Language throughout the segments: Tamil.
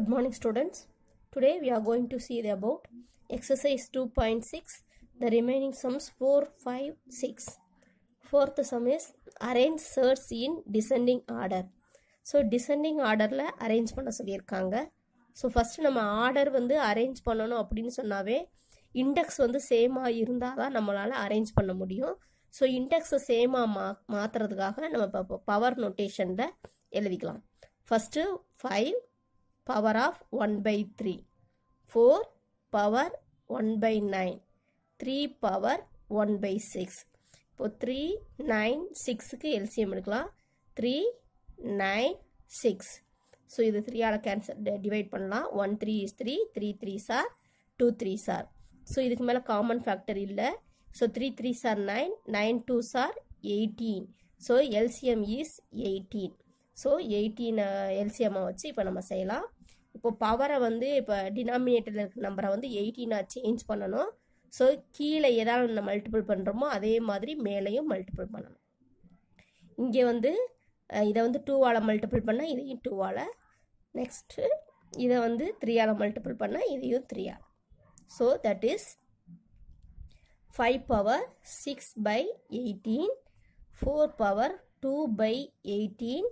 Good morning Good morning students. Today we are going to see about exercise 2.6. The remaining sums 4, 5, 6. Fourth sum is arrange search in descending order so descending ஆர்டரில் அரேஞ்ச் பண்ண சொல்லியிருக்காங்க ஸோ ஃபஸ்ட்டு நம்ம ஆர்டர் வந்து அரேஞ்ச் பண்ணணும் அப்படின்னு சொன்னாவே இண்டெக்ஸ் வந்து சேமாக இருந்தால் தான் நம்மளால் அரேஞ்ச் பண்ண முடியும் ஸோ இண்டெக்ஸை சேமாக மா மாற்றுறதுக்காக நம்ம இப்போ பவர் நொட்டேஷனில் எழுதிக்கலாம் first five power of one by three four power one by nine three power one by six இப்போது த்ரீ நைன் சிக்ஸுக்கு எல்சிஎம் எடுக்கலாம் த்ரீ நைன் சிக்ஸ் ஸோ இது த்ரீயால் கேன்சல் டிவைட் பண்ணலாம் one three is three three three are two three are so இதுக்கு மேலே காமன் ஃபேக்டர் இல்லை so three three are nine nine two are eighteen so LCM is eighteen so eighteen எல்சிஎம்மை வச்சு இப்போ நம்ம செய்யலாம் இப்போ பவரை வந்து இப்போ டினாமினேட்டரில் இருக்கிற நம்பரை வந்து எயிட்டீனாக சேஞ்ச் பண்ணணும் ஸோ கீழே எதாவது நம்ம மல்டிபிள் பண்ணுறோமோ அதே மாதிரி மேலேயும் மல்டிபிள் பண்ணணும் இங்கே வந்து இதை வந்து டூவால் மல்டிபிள் பண்ணால் இதையும் டூவால் நெக்ஸ்ட்டு இதை வந்து த்ரீயால் மல்டிபிள் பண்ணால் இதையும் த்ரீயா so that is five power six by eighteen four power two by eighteen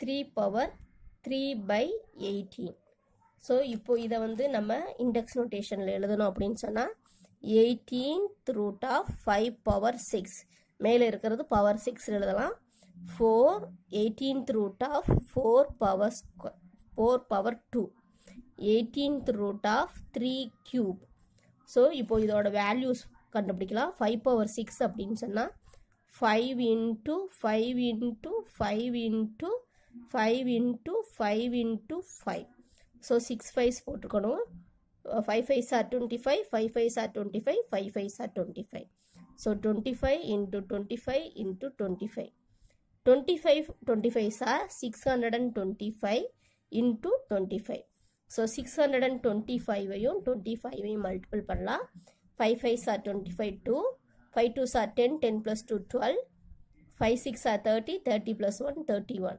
three power three by eighteen so இப்போது இதை வந்து நம்ம இண்டெக்ஸ் நோட்டேஷனில் எழுதணும் அப்படின்னு சொன்னால் eighteenth root of five power six மேலே இருக்கிறது பவர் சிக்ஸ் எழுதலாம் four eighteenth root of four power four power two eighteenth root of three cube so இப்போது இதோட வேல்யூஸ் கண்டுபிடிக்கலாம் ஃபைவ் பவர் சிக்ஸ் அப்படின்னு சொன்னால் five into five into five into five into five into five so six फैसकन five फैसा ट्वेंटी फै फैसा ट्वेंटी फै फैसा ट्वेंटी फैंटी फै इंटू ट्वेंटी फै इंटू ट्वेंटी फै ट्वेंटी फै ट्वेंटी फैसा सिक्स हंड्रेड अंड ट्वेंटी फै इंटू ट्वेंटी फै सिक्स हंड्रेड अंड ट्वेंटी फैवियों ट्वेंटी फैव मल्टिपल पड़ा फाइव फैसा ट्वेंटी फै टू फै टू सा ten ten plus two twelve फै six तटी तटी plus one तटी one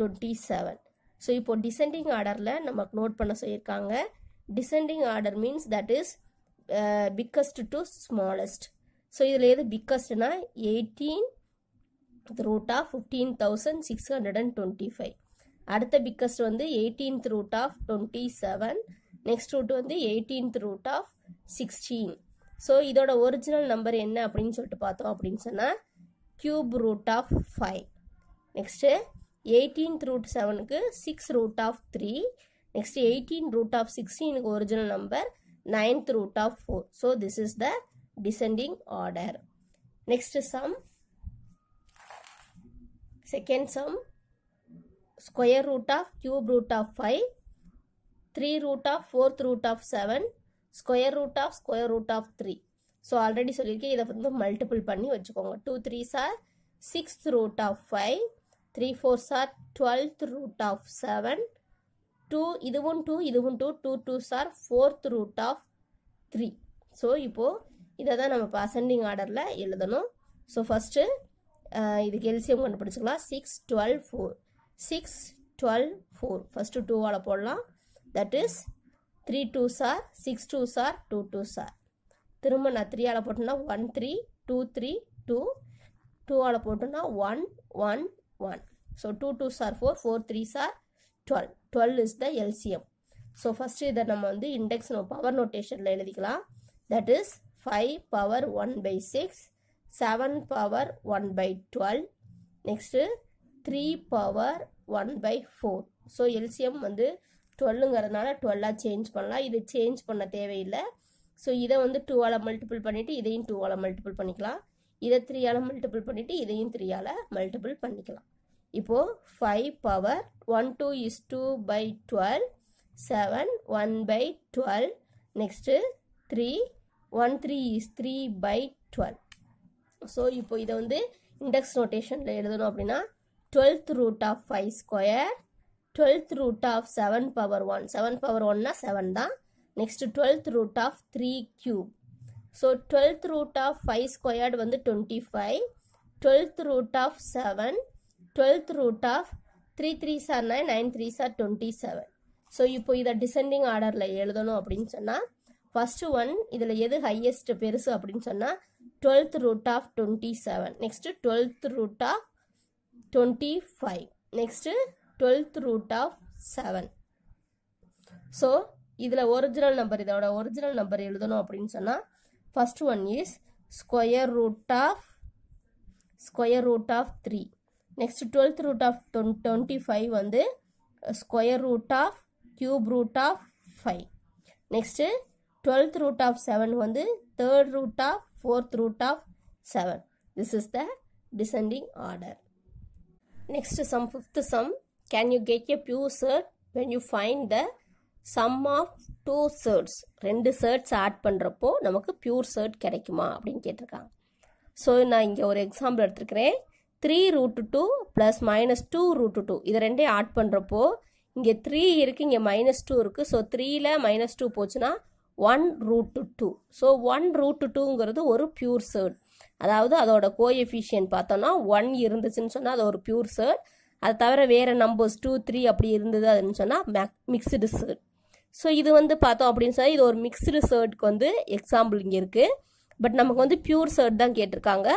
twenty seven so இப்போது டிசெண்டிங் ஆர்டரில் நமக்கு நோட் பண்ண சொல்லியிருக்காங்க descending order means that is biggest to smallest so இதில் எது பிக்கஸ்ட்னா eighteen root of fifteen thousand six hundred and twenty five அடுத்த பிக்கஸ்ட் வந்து eighteenth root of twenty seven next root வந்து eighteenth root of sixteen so இதோட ஒரிஜினல் நம்பர் என்ன அப்படின்னு சொல்லிட்டு பார்த்தோம் அப்படின்னு சொன்னால் cube root of five next eighteenth root செவனுக்கு six root of three next eighteen root of சிக்ஸ்டீனுக்கு original number ninth root of four so this is the descending order next sum second sum square root of cube root of five three root of fourth root of seven square root of square root of three so already சொல்லியிருக்கேன் இதை வந்து மல்டிபிள் பண்ணி வச்சுக்கோங்க two three are sixth root of five three fours are twelfth root of seven two இதுவும் டூ இதுவும் two two two are fourth root of three so இப்போது இதை தான் நம்ம இப்போ அசெண்டிங் ஆர்டரில் எழுதணும் ஸோ ஃபஸ்ட்டு இதுக்கு எல்சியம் கண்டுபிடிச்சிக்கலாம் six twelve four six twelve four first டூவால் போடலாம் that is three two are six two are two two are திரும்ப நான் த்ரீயால் போட்டோன்னா one three two three two டூவால் போட்டோன்னா one one 1. So 2 2s are 4, 4 3s are 12. 12 is the LCM. So first இதை நம்ம வந்து இண்டெக்ஸ் பவர் நோட்டேஷனில் எழுதிக்கலாம் that is five power one by six seven power one by twelve next three power one by four so LCM வந்து டுவெல்லுங்கிறதுனால டுவெல்லாக சேஞ்ச் பண்ணலாம் இது சேஞ்ச் பண்ண தேவையில்லை ஸோ இதை வந்து டூவால் மல்டிபிள் பண்ணிவிட்டு இதையும் டூவால் மல்டிபிள் பண்ணிக்கலாம் இதை த்ரீயால் மல்டிபிள் பண்ணிவிட்டு இதையும் த்ரீயால் மல்டிபிள் பண்ணிக்கலாம் இப்போது five power one two is two by twelve seven one by twelve next three one three is three by twelve so இப்போ இதை வந்து இண்டெக்ஸ் நோட்டேஷனில் எழுதணும் அப்படின்னா twelfth root of five square twelfth root of seven power one seven power ஒன்னா செவன் தான் next twelfth root of three cube so twelfth root of five squared வந்து twenty five twelfth root of seven twelfth root of three three are nine nine three are twenty seven so இப்போ இதை டிசெண்டிங் ஆர்டரில் எழுதணும் அப்படின்னு சொன்னால் ஃபஸ்ட்டு ஒன் இதில் எது ஹையஸ்ட் பெருசு அப்படின்னு சொன்னால் twelfth root of twenty seven next twelfth root of twenty five next twelfth root of seven so இதில் ஒரிஜினல் நம்பர் இதோட ஒரிஜினல் நம்பர் எழுதணும் அப்படின்னு சொன்னால் first one is square root of square root of three next twelfth root of டொன் டுவெண்ட்டி ஃபைவ் வந்து square root of cube root of five next twelfth root of seven வந்து third root of fourth root of seven this is the descending order next sum fifth sum can you get a pure surd when you find the sum of two surds ரெண்டு சர்ட்ஸ் ஆட் பண்ணுறப்போ நமக்கு பியூர் சர்ட் கிடைக்குமா அப்படின்னு கேட்டிருக்காங்க ஸோ நான் இங்கே ஒரு எக்ஸாம்பிள் எடுத்துருக்கிறேன் three root two plus minus two root two இதை ரெண்டே ஆட் பண்ணுறப்போ இங்கே த்ரீ இருக்குது இங்கே மைனஸ் டூ இருக்குது ஸோ த்ரீயில் மைனஸ் டூ போச்சுன்னா one root two so one root டூங்கிறது ஒரு பியூர் சேர்ட் அதாவது அதோட கோஎஃபிஷியன் பார்த்தோன்னா ஒன் இருந்துச்சுன்னு சொன்னால் அது ஒரு பியூர் சர்ட் அதை தவிர வேறு நம்பர்ஸ் டூ த்ரீ அப்படி இருந்தது அதுன்னு சொன்னால் மேக் மிக்சடு சர்ட் ஸோ இது வந்து பார்த்தோம் அப்படின்னு சொன்னால் இது ஒரு மிக்சடு சேர்ட்க்கு வந்து எக்ஸாம்பிள் இங்கே இருக்குது பட் நமக்கு வந்து பியூர் சர்ட் தான் கேட்டிருக்காங்க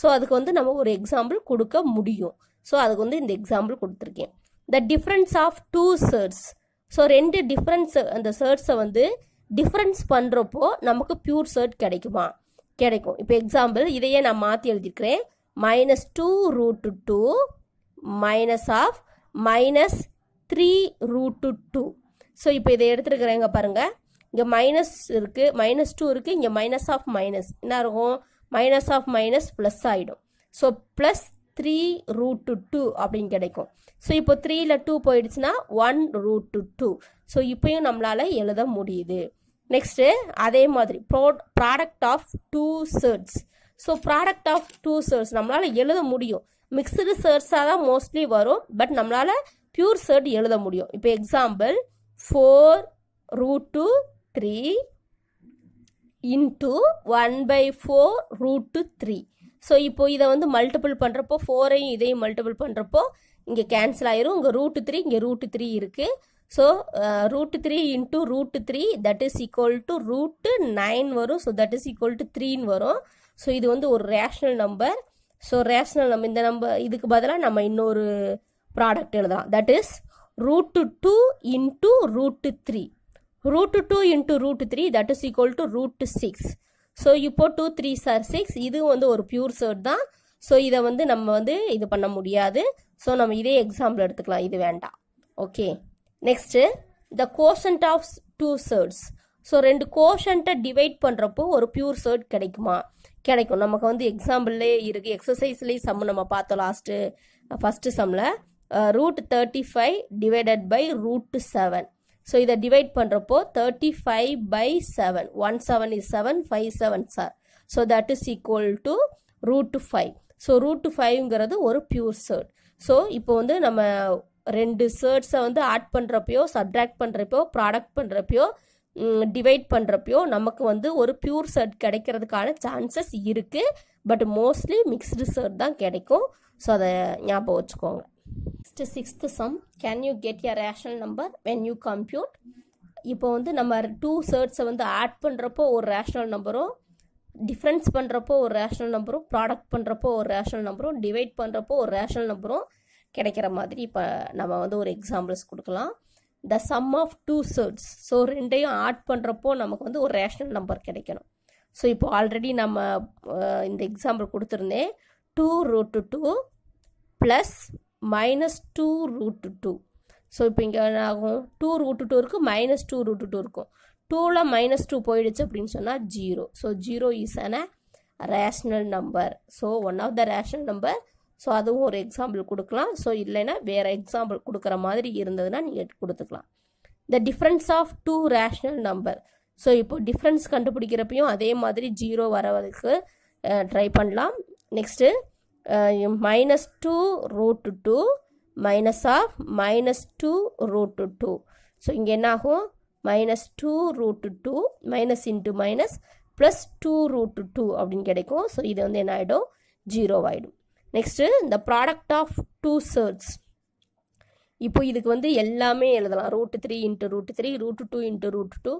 ஸோ அதுக்கு வந்து நம்ம ஒரு எக்ஸாம்பிள் கொடுக்க முடியும் ஸோ அதுக்கு வந்து இந்த எக்ஸாம்பிள் கொடுத்துருக்கேன் the difference of two surds so ரெண்டு டிஃப்ரென்ஸ் அந்த சர்ட்ஸை வந்து டிஃப்ரென்ஸ் பண்ணுறப்போ நமக்கு பியூர் சர்ட் கிடைக்குமா கிடைக்கும் இப்போ எக்ஸாம்பிள் இதையே நான் மாற்றி எழுதியிருக்கிறேன் minus two root two minus of minus three root two so இப்போ இதை எடுத்துருக்குறேங்க பாருங்கள் இங்கே மைனஸ் இருக்குது மைனஸ் டூ இருக்குது இங்கே மைனஸ் ஆஃப் மைனஸ் என்ன இருக்கும் மைனஸ் ஆஃப் மைனஸ் ப்ளஸ் ஆகிடும் so plus three root to two அப்படின்னு கிடைக்கும் ஸோ இப்போ த்ரீயில் டூ போயிடுச்சுன்னா one root to two so இப்போயும் நம்மளால் எழுத முடியுது நெக்ஸ்ட்டு அதே மாதிரி pro product of two surds so product of two surds நம்மளால் எழுத முடியும் மிக்சடு சர்ட்ஸாக தான் மோஸ்ட்லி வரும் பட் நம்மளால் பியூர் சர்ட் எழுத முடியும் இப்போ example four root two three into one by four root three so இப்போ இதை வந்து மல்டிபிள் பண்ணுறப்போ ஃபோரையும் இதையும் மல்டிபிள் பண்ணுறப்போ இங்கே கேன்சல் ஆயிரும் இங்கே ரூட்டு த்ரீ இங்கே ரூட்டு த்ரீ இருக்குது so root three into root three that is equal to root nine வரும் so that is equal to த்ரீன்னு வரும் ஸோ இது வந்து ஒரு ரேஷ்னல் நம்பர் ஸோ ரேஷ்னல் நம்ம இந்த நம்பர் இதுக்கு பதிலாக நம்ம இன்னொரு ப்ராடக்ட் எழுதலாம் that is root two into root three root two into root three that is equal to root six so இப்போ டூ த்ரீ சார் சிக்ஸ் இது வந்து ஒரு பியூர் சர்ட் தான் ஸோ இதை வந்து நம்ம வந்து இது பண்ண முடியாது ஸோ நம்ம இதே எக்ஸாம்பிள் எடுத்துக்கலாம் இது வேண்டாம் okay next the quotient of two surds so ரெண்டு கோஷன்ட்டை டிவைட் பண்ணுறப்போ ஒரு பியூர் சர்ட் கிடைக்குமா கிடைக்கும் நமக்கு வந்து எக்ஸாம்பிள்லே இருக்குது எக்ஸசைஸ்லேயே சம்மு நம்ம பார்த்தோம் லாஸ்ட்டு ஃபஸ்ட்டு சம்மில் root thirty five divided by root seven so இதை டிவைட் பண்ணுறப்போ thirty five by seven one seven is seven five seven are so that is equal to root five so root ஃபைவ்ங்கிறது ஒரு பியூர் சர்ட் ஸோ இப்போ வந்து நம்ம ரெண்டு சர்ட்ஸை வந்து ஆட் பண்ணுறப்பையோ சப்ட்ராக்ட் பண்ணுறப்போ ப்ராடக்ட் பண்ணுறப்பையோ டிவைட் பண்ணுறப்பையோ நமக்கு வந்து ஒரு பியூர் சர்ட் கிடைக்கிறதுக்கான சான்சஸ் இருக்குது பட் மோஸ்ட்லி மிக்ஸ்டு சர்ட் தான் கிடைக்கும் ஸோ அதை ஞாபகம் வச்சுக்கோங்க next sixth sum can you get a rational number when you compute இப்போ வந்து நம்ம டூ சர்ட்ஸை வந்து ஆட் பண்ணுறப்போ ஒரு ரேஷனல் நம்பரும் டிஃப்ரென்ஸ் பண்ணுறப்போ ஒரு ரேஷ்னல் நம்பரும் ப்ராடக்ட் பண்ணுறப்போ ஒரு ரேஷ்னல் நம்பரும் டிவைட் பண்ணுறப்போ ஒரு ரேஷ்னல் நம்பரும் கிடைக்கிற மாதிரி இப்போ நம்ம வந்து ஒரு எக்ஸாம்பிள்ஸ் கொடுக்கலாம் the sum of two surds so ரெண்டையும் ஆட் பண்ணுறப்போ நமக்கு வந்து ஒரு ரேஷ்னல் நம்பர் கிடைக்கணும் ஸோ இப்போ ஆல்ரெடி நம்ம இந்த எக்ஸாம்பிள் கொடுத்துருந்தேன் two root two plus minus two root two so இப்போ இங்கே என்ன ஆகும் டூ ரூட்டு டூ இருக்குது மைனஸ் டூ ரூட்டு டூ இருக்கும் டூவில் மைனஸ் டூ போயிடுச்சு அப்படின்னு சொன்னால் zero so zero is a rational number so one of the rational number so அதுவும் ஒரு எக்ஸாம்பிள் கொடுக்கலாம் ஸோ இல்லைன்னா வேறு எக்ஸாம்பிள் கொடுக்குற மாதிரி இருந்ததுன்னா நீங்கள் கொடுத்துக்கலாம் the difference of two rational number so இப்போ டிஃப்ரென்ஸ் கண்டுபிடிக்கிறப்பையும் அதே மாதிரி ஜீரோ வர ட்ரை பண்ணலாம் next minus two root two minus of minus two root two so இங்கே என்ன ஆகும் minus two root two minus into minus plus two root two அப்படின்னு கிடைக்கும் ஸோ இது வந்து என்ன ஆகிடும் ஜீரோ நெக்ஸ்ட்டு இந்த ப்ராடக்ட் ஆஃப் டூ சர்ட்ஸ் இப்போ இதுக்கு வந்து எல்லாமே எழுதலாம் root three into root three root two into root two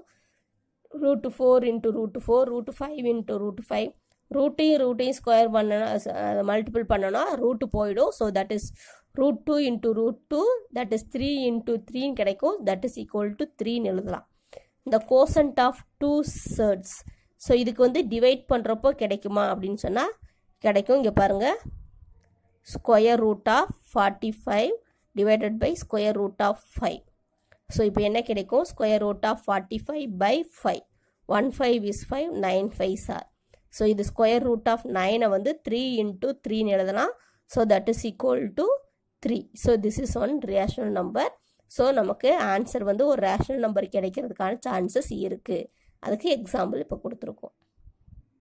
root four into root four root five into root five ரூட்டையும் ரூட்டையும் ஸ்கொயர் பண்ணணும் மல்டிபிள் பண்ணோன்னா ரூட்டு போயிடும் so that is root two into root two that is three into த்ரீன்னு கிடைக்கும் தட் இஸ் ஈக்குவல் டு த்ரீன்னு எழுதலாம் இந்த quotient of two surds so இதுக்கு வந்து டிவைட் பண்ணுறப்போ கிடைக்குமா அப்படின்னு சொன்னால் கிடைக்கும் இங்கே பாருங்கள் square root of forty five divided by square root of five so இப்போ என்ன கிடைக்கும் square root of forty five by five one five is five nine five sir so இது ஸ்கொயர் ரூட் ஆஃப் நைனை வந்து த்ரீ இன்ட்டு த்ரீன்னு எழுதலாம் so that is equal to three so this is one rational number so நமக்கு ஆன்சர் வந்து ஒரு ரேஷனல் நம்பர் கிடைக்கிறதுக்கான சான்சஸ் இருக்குது அதுக்கு எக்ஸாம்பிள் இப்போ கொடுத்துருக்கோம்